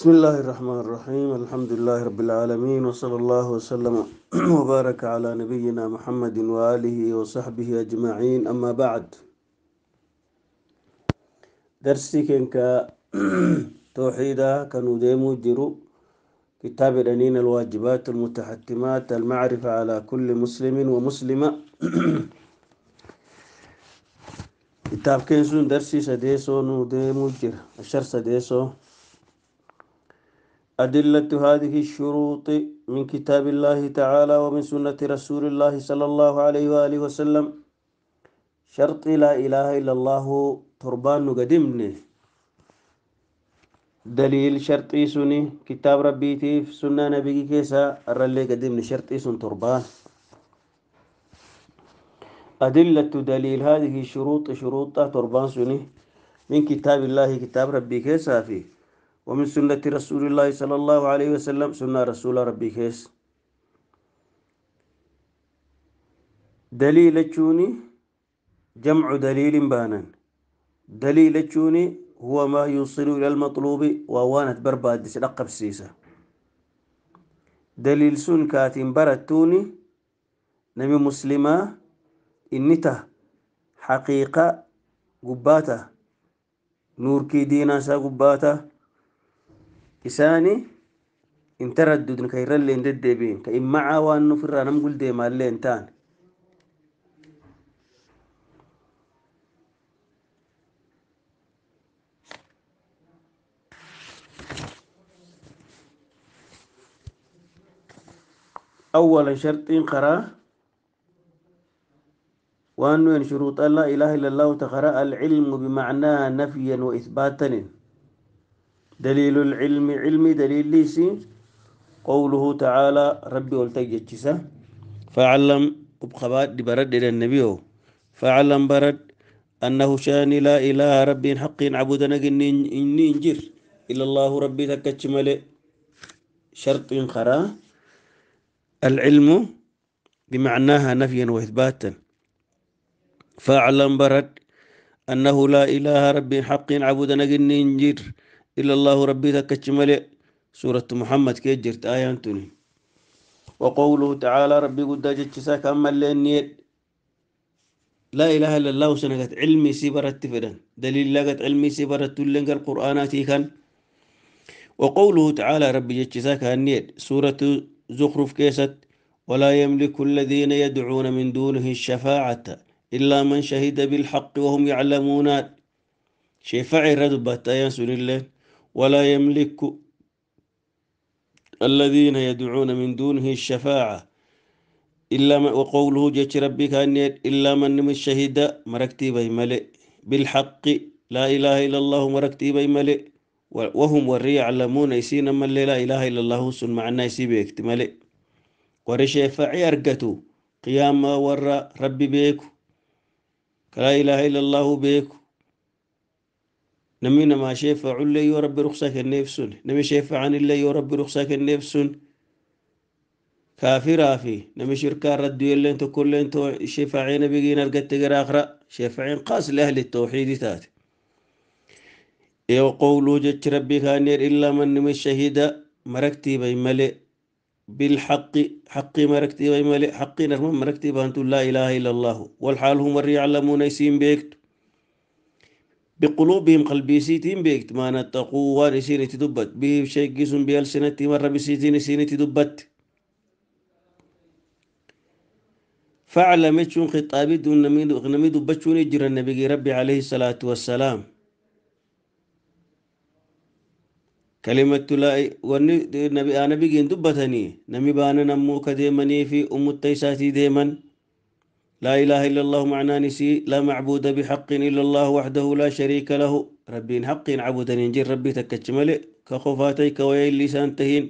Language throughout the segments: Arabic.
بسم الله الرحمن الرحيم الحمد لله رب العالمين وصلى الله وسلم وبارك على نبينا محمد وآله وصحبه أجمعين أما بعد درسي كنك توحيدا كانوا ديمو جرو كتاب الأنين الواجبات المتحتمات المعرفة على كل مسلم ومسلمة كتاب كنسون درسي سديسو نو ديمو جر الشر سديسو أدلة هذه الشروط من كتاب الله تعالى ومن سنة رسول الله صلى الله عليه وآله وسلم شرط لا إله إلا الله تربان قدمني دليل شرطي سني كتاب ربي تيف سنة نبي كيسا الرلي قدمني شرطي سن تربان أدلة دليل هذه الشروط شروط تربان سني من كتاب الله كتاب ربي كيسا فيه ومن سنة رسول الله صلى الله عليه وسلم سنة رسول ربي كيس دليل تشوني جمع دليل بانا دليل تشوني هو ما يوصل إلى المطلوب ووانت برباد لقب سيسة دليل سن كاتم برتوني نبي مسلمة إنته حقيقة قباتا نور كي دينا سا قباتا isaani in taraddudin ka irra illee hin deddeebiin ka in macaa waan nuf irraa nam gul deemaa illee hin taane أولا شرط قراء وأنه شروط لا إله إلا الله تقرأ العلم بمعناها نفيا وإثباتا دليل العلم علم دليل ليسي قوله تعالى ربي والتجتسا فعلم وبخبات برد إلى النبي فعلم برد أنه شان لا إله ربي حق عبد إن إنجر إلا الله ربي تكتشمل شرط خرا العلم بمعناها نفيا وإثباتا فاعلم برد أنه لا إله ربي حق عبود نجني إنجر إلا الله ربي تكتش ملئ سورة محمد كي جرت آيان تني وقوله تعالى ربي قد جتشسا أما اللي لا إله إلا الله سنقت علمي سيبرت فدن دليل لقت علمي سيبرت لنقر القرآن كان وقوله تعالى ربي جتشسا كأنيت سورة زخرف كيست ولا يملك الذين يدعون من دونه الشفاعة إلا من شهد بالحق وهم يعلمون شفاعي ردبت آيان سنين الله ولا يملك الذين يدعون من دونه الشفاعة إلا من وقوله جيش ربك كان إلا من نم الشهيد مركتي بي ملئ بالحق لا إله إلا الله مركتي بي ملئ وهم وري يعلمون يسين من لا إله إلا الله سن معنا يسيبه بيك وري شفاعي أرقتو قياما ورى ربي بيك لا إله إلا الله بيكو نمي نما شيفع اللي ربي رخصك النفسون نمي شيفع عن اللي ربي رخصك النفسون كافرا في نمي شركا ردو يلين تقول لين تو شيفعين بيجينا ارقت اخرى شيفعين قاس لأهل التوحيد تات يو قولو جج ربي كانير إلا من نمي الشهيدة مركتي ملئ بالحق حقي مركتي ملئ حقي نرمم مركتي بانتو لا إله إلا الله والحال هم الرعلمون يسين بيكتو بقلوبهم قلبيسيتهم بيكت ما نتقوا ورسيني تدبت بهم شيء سنتي مرة بسيتين سيني تدبت فاعلم جون خطابي دون نميد نميد بچون يجر النبي ربي عليه الصلاة والسلام كلمة لا والنبي أنا بيجين دبتني نمي بانا نمو كديمني في أم التيساتي ديمن لا إله إلا الله معنى نسي لا معبود بحق إلا الله وحده لا شريك له ربي حق عبودا ينجر ربي تكتشمل كخفاتيك ويل لسان تهين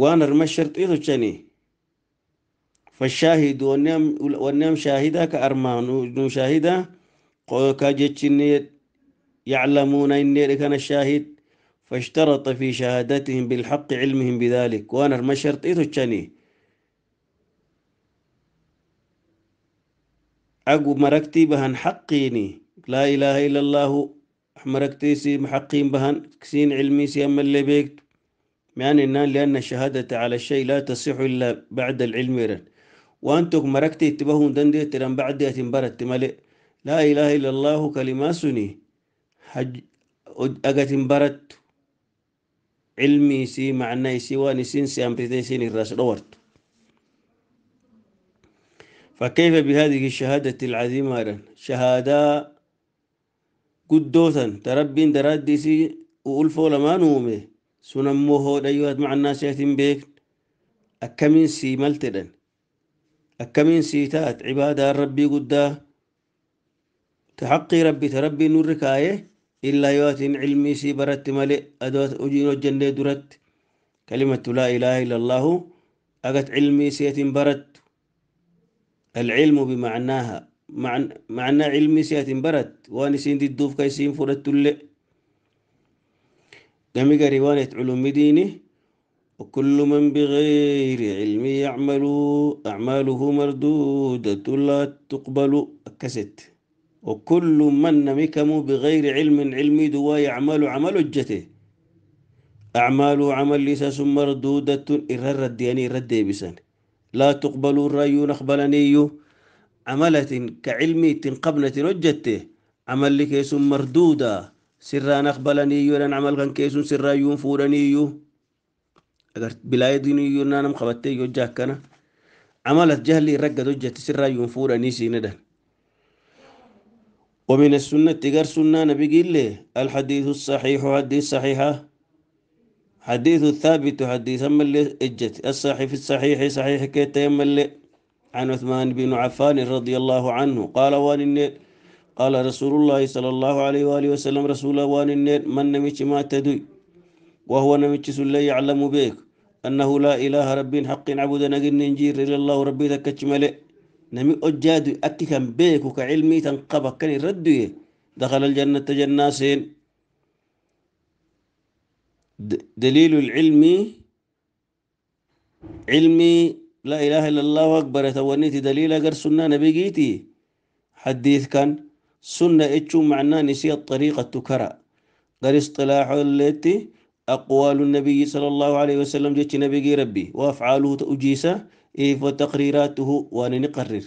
وانا رمشرت إذو تشني فالشاهد والنام والنام شاهدا كأرمان قوكا كاجتشني يعلمون إني كان الشاهد فاشترط في شهادتهم بالحق علمهم بذلك وانا ما شرطيته تشاني اقو مركتي بهن حقيني لا اله الا الله مركتي سي محقين بهن كسين علمي سي اما اللي بيكت يعني لان الشهادة على الشيء لا تصح الا بعد العلم رن وانتو مركتي تبهون دندي ترن بعد يتنبرت تملئ لا اله الا الله كلمة سني حج اجت انبرت علمي سي isii سي واني سين سي siamrite سين الراس dhowartu فكيف بهذه الشهادة العظيمة شهادة قدوثا تربين سي دراديسي فولا ما نومي سنموه ديوات مع الناس يتم بيك أكمين سي ملتدن أكمين سيتات عبادة ربي قدا تحقي ربي تربي نور ركايه إلا يواتين علمي سي برت مالي أدوات أجيرو جنة درت كلمة لا إله إلا الله أجت علمي سيت برت العلم بمعناها معنى علمي سيت برت وانسين دي الدوف كيسين فرت اللي جميع رواية علوم ديني وكل من بغير علم يعمل أعماله مردودة لا تقبل أكست وكل من نمكم بغير علم علمي دوا يعمل عمل وجته أعمال عمل ليس ثم ردودة إرر ردياني رد بسان لا تقبل الرأي نقبلني عملة كعلمي تنقبنة وجته عمل لكيس مردودة سرا نقبلني لن عمل كان كيس سرا ينفورني بلا يديني نانم قبتي يجاكنا عملت جهلي رقد سرى سرا ينفورني سيندن ومن السنة تقر سنة نبي لي الحديث الصحيح حديث صحيحة حديث الثابت حديث أما اللي إجت الصحيح في الصحيح صحيح كيت اللي عن عثمان بن عفان رضي الله عنه قال وان النيل قال رسول الله صلى الله عليه وآله وسلم رسول وان النيل من نميش ما تدوي وهو نميش سلي يعلم بيك أنه لا إله رب حق عبد نقل ننجير إلا الله ربي ذكتش ملئ نمي أجادو أكي كان بيكو كعلمي تنقبك كان يردوي دخل الجنة جناسين دليل العلم علمي لا إله إلا الله أكبر تونيتي دليل أقر سنة نبيجيتي حديث كان سنة إتشو معنا نسي الطريقة تكرى قال اصطلاح التي أقوال النبي صلى الله عليه وسلم جيتي نبي ربي وأفعاله تأجيسه إيف وتقريراته وأنا نقرر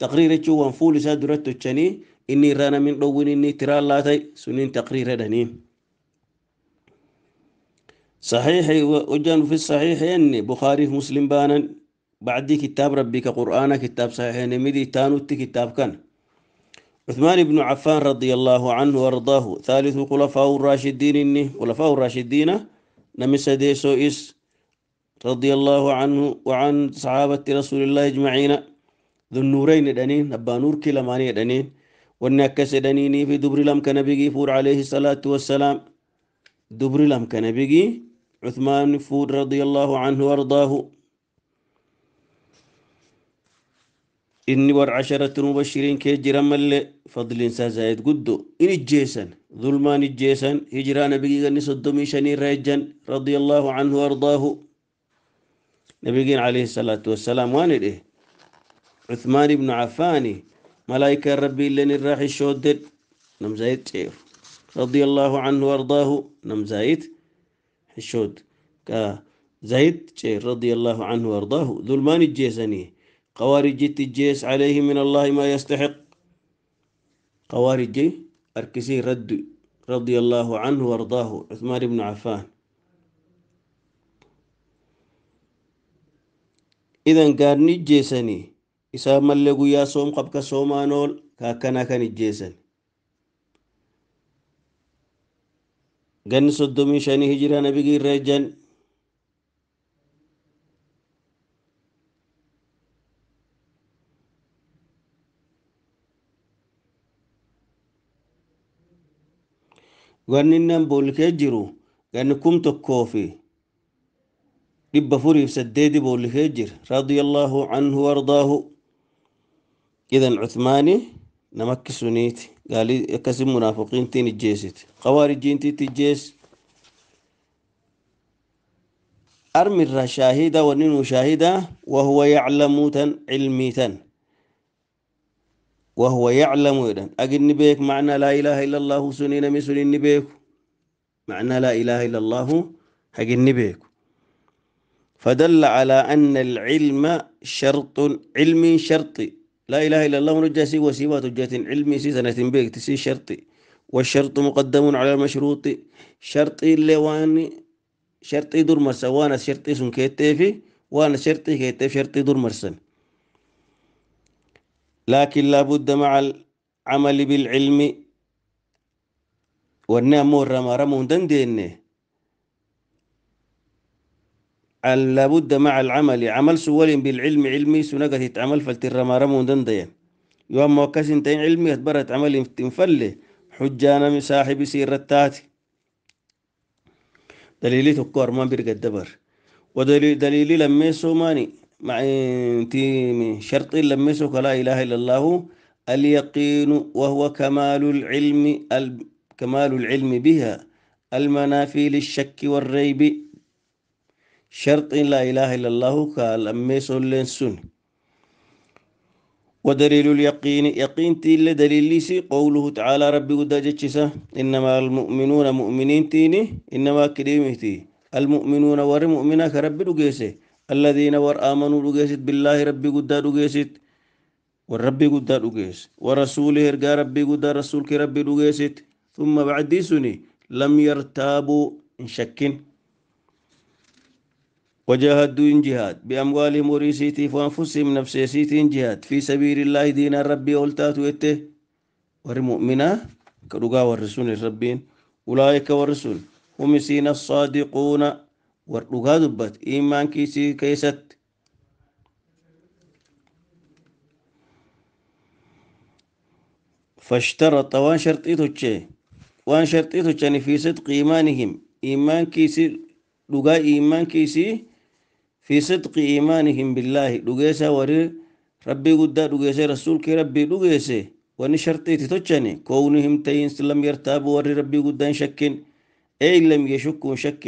تقرير شو وانفول سادرت تشني إني رانا من روين إني ترى الله تي سنين تقرير دني صحيح وجن في الصحيح أني بخاري في مسلم بانا بعد كتاب ربك قرآن كتاب صحيح نمدي تانوت كتاب كان عثمان بن عفان رضي الله عنه وارضاه ثالث خلفاء الراشدين إني خلفاء الراشدين نمسدي سوئس رضي الله عنه وعن صحابة رسول الله أجمعين ذو النورين دنين أبا نور كلماني دنين ونكس دنيني في دبر لم كنبيجي فور عليه الصلاة والسلام دبر لم كنبيجي عثمان فور رضي الله عنه وارضاه إني ور عشرة مبشرين كي جرم اللي فضل إنسان زايد قدو إن الجيسن ظلمان الجيسن هجران بيجي غني شني رجن رضي الله عنه وارضاه نبينا عليه الصلاة والسلام وانده إيه عثمان بن عفان ملائكة ربي لن نراح الشودد نمزايت شيف رضي الله عنه وارضاه نمزايت الشود كا زيد رضي الله عنه وارضاه ظلمان الجيساني خوارج الجيس عليه من الله ما يستحق خوارج أركسي رد رضي الله عنه وارضاه عثمان بن عفان idan gaadni ijjeessanii isaa mallee guyyaa soom qabka soomaan ool kaakkanaa kan ijjeessan ganni soddomii shanii hijiraa nabigii irra ejjan wanni nan boolkee jiru ganni kum tokkoo fi dhibba afuriif saddeedi boollikee jira radiyallaahu canhu wardaahu idan cuthmaani nama akki suniiti gaalii akkasi munaafiqiintiin ijjeesiti qawaarijiintiit ijjees armirraa shaahida waninuu shaahida wahuwa yaclamu tan cilmii tan وهو يعلم إذن أجن بيك معنى لا إله إلا الله سنين مسنين بيك معنى لا إله إلا الله أجن بيك فدل على أن العلم شرط علم شرطي لا إله إلا الله نجا سوى سوى تجاة علمي سي سنة بيك تسي شرطي والشرط مقدم على المشروط شرطي اللي واني شرطي دور مرسا وانا شرطي سن كيتيفي وانا شرطي كيتيف شرطي دور مرسا لكن لا بد مع العمل بالعلم والنامور مرة مرة مهندن أن لابد مع العمل عمل سوال بالعلم علمي سنقة تعمل فالترما رمون دندية يوم موكس انتين علمي اتبرت عمل تنفلي حجانا من صاحب سير التاتي دليلي تقور ما برق الدبر ودليلي لميسو ماني مع انتي شرطي لميسو لا اله الا الله اليقين وهو كمال العلم كمال العلم بها المنافي للشك والريب شرط لا إله إلا الله قال أمي سولين سن ودليل اليقين يقين تيل دليل ليسي قوله تعالى ربي قد جتشسا إنما المؤمنون مؤمنين تيني إنما كريمه تي المؤمنون ور مؤمنا كرب دقيسي الذين ور آمنوا لقيسي بالله ربي قد لقيسي والربي قد لقيسي ورسوله رقا ربي قد رسولك ربي لقيسي ثم بعد سني لم يرتابوا إن شكين وجاهدوا جهاد بأموالهم وريسيتي وأنفسهم نفسيسيتي جهاد في سبيل الله دين ربي أولتات وإته ورمؤمنا كرقا والرسول الربين أولئك والرسول هم سين الصادقون ورقا دبت إيمان كيسي كيست فاشترط وان شرطيتوچه وان شرطيتوچني يعني في صدق إيمانهم إيمان كيسي لغا إيمان كيسي في صدق إيمانهم بالله لغيسة وري ربي قد لغيسة رسول كي ربي لغيسة واني شرطي كونهم تين سلم يرتابوا وري ربي قد شك أي لم يشكوا شك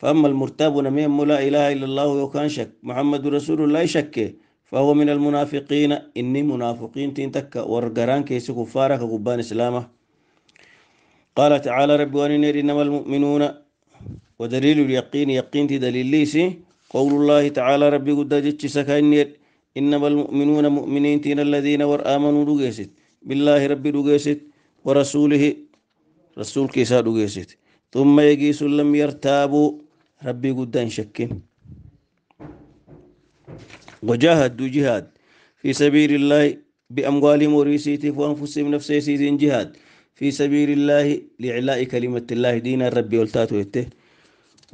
فأما المرتاب نميم لا إله إلا الله يوكان شك محمد رسول الله شك فهو من المنافقين إني منافقين تنتك ورقران كيس كفارك قبان إسلامه قال تعالى ربي واني إنما المؤمنون ودليل اليقين يقين تدليل ليسي قول الله تعالى ربي قد جتش سكاينير إنما المؤمنون مؤمنين تين الذين ور آمنوا رجيست بالله ربي رجيست ورسوله رسول كيسا رجيست ثم يجيس لم يرتابوا ربي قد شكين وجاهدوا جهاد في سبيل الله بأموالهم وريسيتهم وأنفسهم نفسيسيتهم جهاد في سبيل الله لإعلاء كلمة الله دين الرب والتاتو يته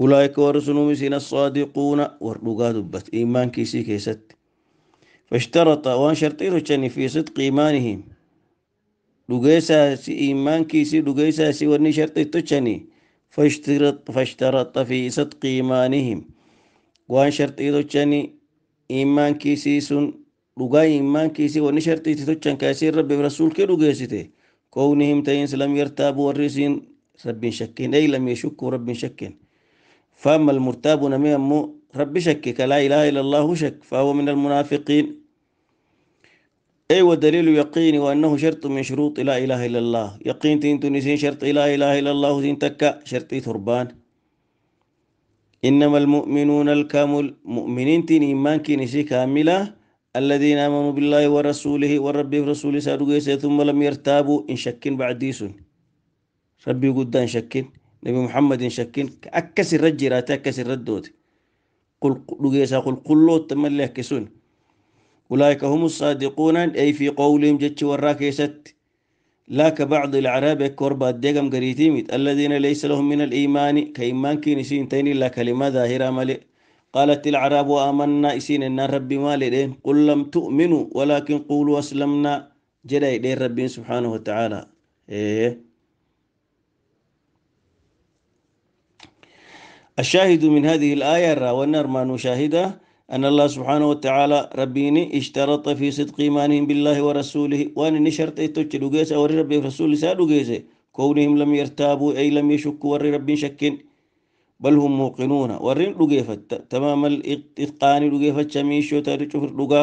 أولئك ورسلوا سين الصادقون وردقا دبت إيمان كيسي كيست فاشترط وان شرطيرو في صدق إيمانهم لغيسا سي إيمان كيسي لغيسا سي ورني شرطيتو فاشترط, فاشترط في صدق إيمانهم وان شرطيه شرطيرو إيمان كيسي سن لغا إيمان كيسي ورني شرطيتو كاسي ربي رسول كي دقيسته كونهم تين لم يرتابوا الرسين رب شكين أي لم يشكوا رب شكين فأما المرتاب نمي أمو رب شكك لا إله إلا الله شك فهو من المنافقين أي أيوة، ودليل يقين وأنه شرط من شروط لا إله إلا الله يقين تين تنسين شرط لا إله إلا الله تين تكا شرطي ثربان إنما المؤمنون الكامل مؤمنين تين إيمان كنسي كاملة الذين آمنوا بالله ورسوله والرب ورسوله سادوا ثم لم يرتابوا إن شك بعديس ربي قد إن شكين نبي محمد شكين أكسر رد جراتا أكسر رد دوت قل لغيسا قل قلو تملي أكسون أولئك هم الصادقون أي في قولهم جتش وراكيست لا بعض العرب كوربا ديغم قريتيمت الذين ليس لهم من الإيمان كإيمان كينسين تيني لا كلمة ظاهرة ملئ قالت العرب وآمنا إسين إن ربي ما لدين قل لم تؤمنوا ولكن قولوا أسلمنا جدي ربي سبحانه وتعالى إيه الشاهد من هذه الآية راونا ما نشاهده أن الله سبحانه وتعالى ربيني اشترط في صدق إيمانهم بالله ورسوله وأن نشرت إتوش لغيسة وري ربي ورسوله سالو غيسة كونهم لم يرتابوا أي لم يشكوا وري ربي شك بل هم موقنون ورين لغيفة تمام الإتقان لغيفة شميش تاريشو في لغا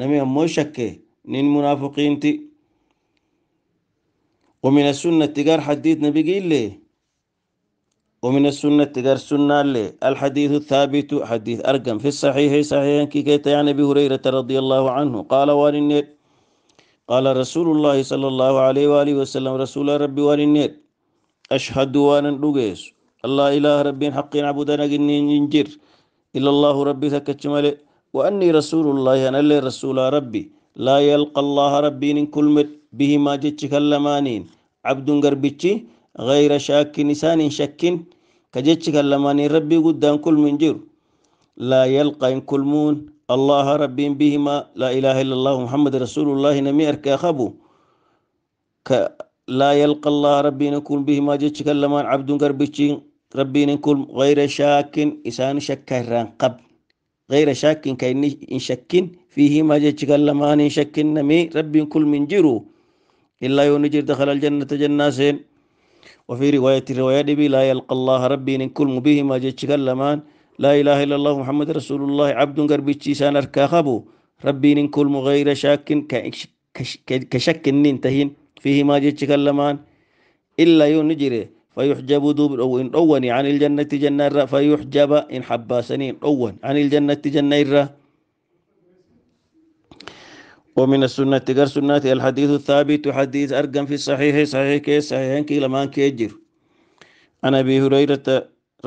نمي مو شكي نين منافقين تي ومن السنة تقار حديث نبي قيل ليه ومن السنة تقر السنة لي الحديث الثابت حديث أرقم في الصحيح صحيح كي كيت عن أبي هريرة رضي الله عنه قال والنير قال رسول الله صلى الله عليه وآله وسلم رسول ربي والنير أشهد وانا دوغيس الله إله ربي حق عبدنا جنجر إلا الله ربي مالي وأني رسول الله أنا اللي رسول ربي لا يلقى الله ربي إن كل بهما جتش كلمانين عبد قربتشي غير شاك نسان شك كجتشك لمن ربي قدان كل من جير لا يلقى إن كل مون الله ربي بهما لا إله إلا الله محمد رسول الله نمي أركا خبو لا يلقى الله ربي نكون بهما جتشك لمن عبد قربتشين ربي نكون غير شاك إسان شك قب غير شاك كإني إن شك فيهما جتشك لمن إن شك نمي ربي كل من جيرو إلا يونجر دخل الجنة جناسين وفي رواية رواية نبي لا يلقى الله ربي إن كل مبيه ما جيتشك اللمان لا إله إلا الله محمد رسول الله عبد قربي تشيسان أركاخبو ربي إن كل غير شاك كشك ننتهين فيه ما جيتشك اللمان إلا ينجري فيحجب دوب أو إن أوني عن الجنة جنة فيحجب إن حباسني أون عن الجنة جنة ومن السنة تقر سنة الحديث الثابت حديث أرقم في الصحيح صحيح كيس صحيح كي لما كيجر عن أبي هريرة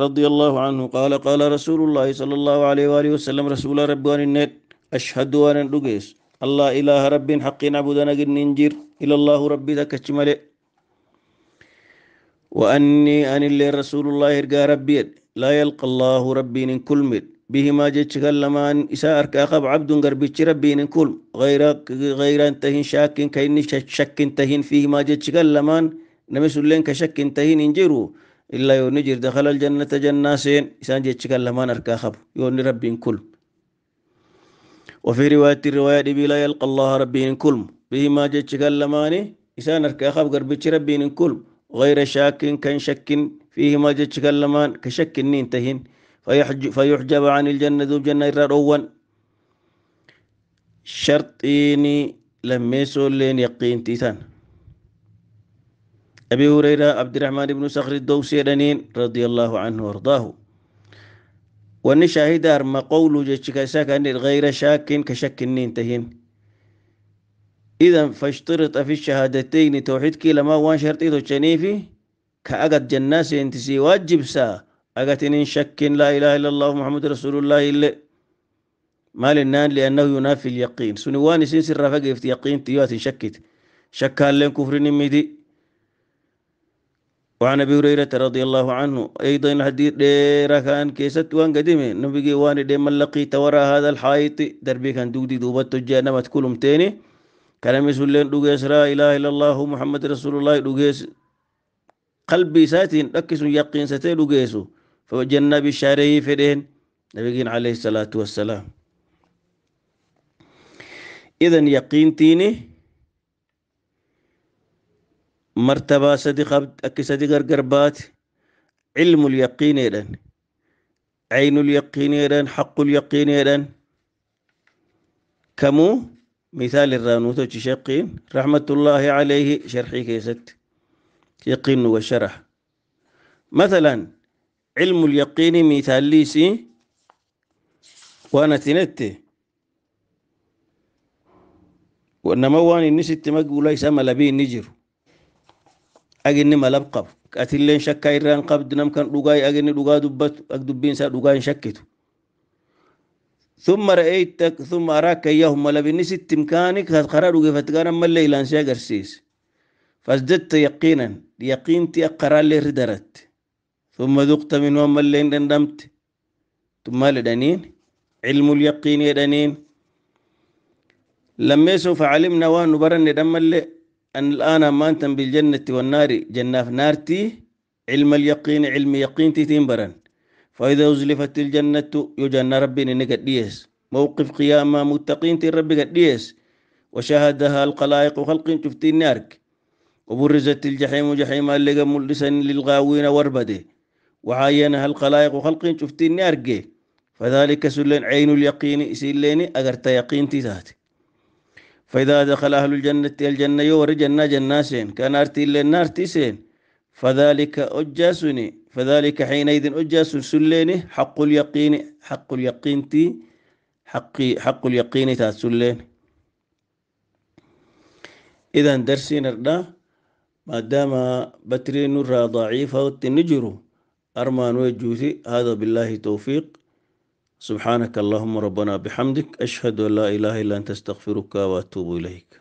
رضي الله عنه قال قال رسول الله صلى الله عليه وآله وسلم رسول رب وان النت أشهد وان رقيس الله إله رب حق نعبدنا ننجر إلى الله ربي ذاك وأني أن اللي رسول الله إرقى ربي لا يلقى الله ربي من كل مد بهما جتش لمان إساء أركا قب عبد قربتش ربين كل غير غير انتهين شاك كين شك انتهين فيهما جتش لمان نمس اللين كشك انتهين انجرو إلا يونجر دخل الجنة جناسين إسان جتش لمان أركا خب يون ربين كل وفي رواية الرواية لا يلقى الله ربين كل بهما جتش لمان إسان أركا خب قربتش ربين كل غير شاك كان شك فيهما جتش لمان كشك انتهين فيحجب عن الجنة ذو الجنة الرؤون لم يسول لين يقين تيتان أبي هريرة عبد الرحمن بن صخر الدوسي رضي الله عنه وارضاه واني شاهد ارما قوله جيشك ساكن غير شاك كشك تهين إذا فاشترط في الشهادتين توحيدك لما وان شرطي تشنيفي كأقد جناس انتسي واجب سا أجتني شك لا إله إلا الله محمد رسول الله إلا ما للنان لأنه ينافي اليقين سنواني سنس الرفاق في يقين تيوات شكت شكا لين كفر نمدي وعن أبي هريرة رضي الله عنه أيضا حديث ديرا كان كيست وان قديمة نبقي وان ديما من لقيت وراء هذا الحائط دربي كان دودي دوبت تجانا ما تكلم تاني كلام سلين دوغيس لا إله إلا الله محمد رسول الله دوغيس قلبي ساتين ركز يقين ستين دوغيسو فوجنا بشاره فدين نبي عليه الصلاة والسلام إذا يقين تيني مرتبة سدي خبت أكي سدي علم اليقين إذن عين اليقين إذن حق اليقين إذن كمو مثال الرانوتو شقين رحمة الله عليه شرحي كيست يقين وشرح مثلا علم اليقين ميتاليسي وانا تنتي وانما واني نسيت ما اقول ما لبين نجر نما ملب قب لين شكا يران قب نم كان دغاي اجني دغا دبت اكدبين سا دوغاي شكيتو ثم رأيتك ثم أراك إياهم لبين نسيت مكانك هاد قرار وقفت كان ملا إلى أن فازددت يقينا يقينتي اقرا لي ردرت ثم ذقت من وما اللين دندمت ثم لدنين علم اليقين يدنين لما يسوف علمنا وان برن دم أن الآن ما أنت بالجنة والنار جنة نارتي علم اليقين علم يقين تيتين برن فإذا أزلفت الجنة يجنى ربي إنك ديس موقف قيامة متقين ربي قد ديس وشاهدها القلائق وخلق شفتين نارك وبرزت الجحيم وجحيم اللي قمل لسن للغاوين واربده هل خلايق وخلقين شفتيني أرجي فذلك سلين عين اليقين سليني أجرت يقين تاتي فإذا دخل أهل الجنة الجنة يور جنة جناسين كان أرتي النار تسين فذلك أجاسني فذلك حينئذ أجاس سليني حق اليقين حق اليقين تي حق حق اليقين تات سليني إذا درسين ما دام بترين ضعيفة وتنجروا armaan way juuti hada billahi towfiiq subxaanaka allahuma rabbana bixamdik ashhadu an laa ilaaha illa anta astaqfiruka waatuubu ilayk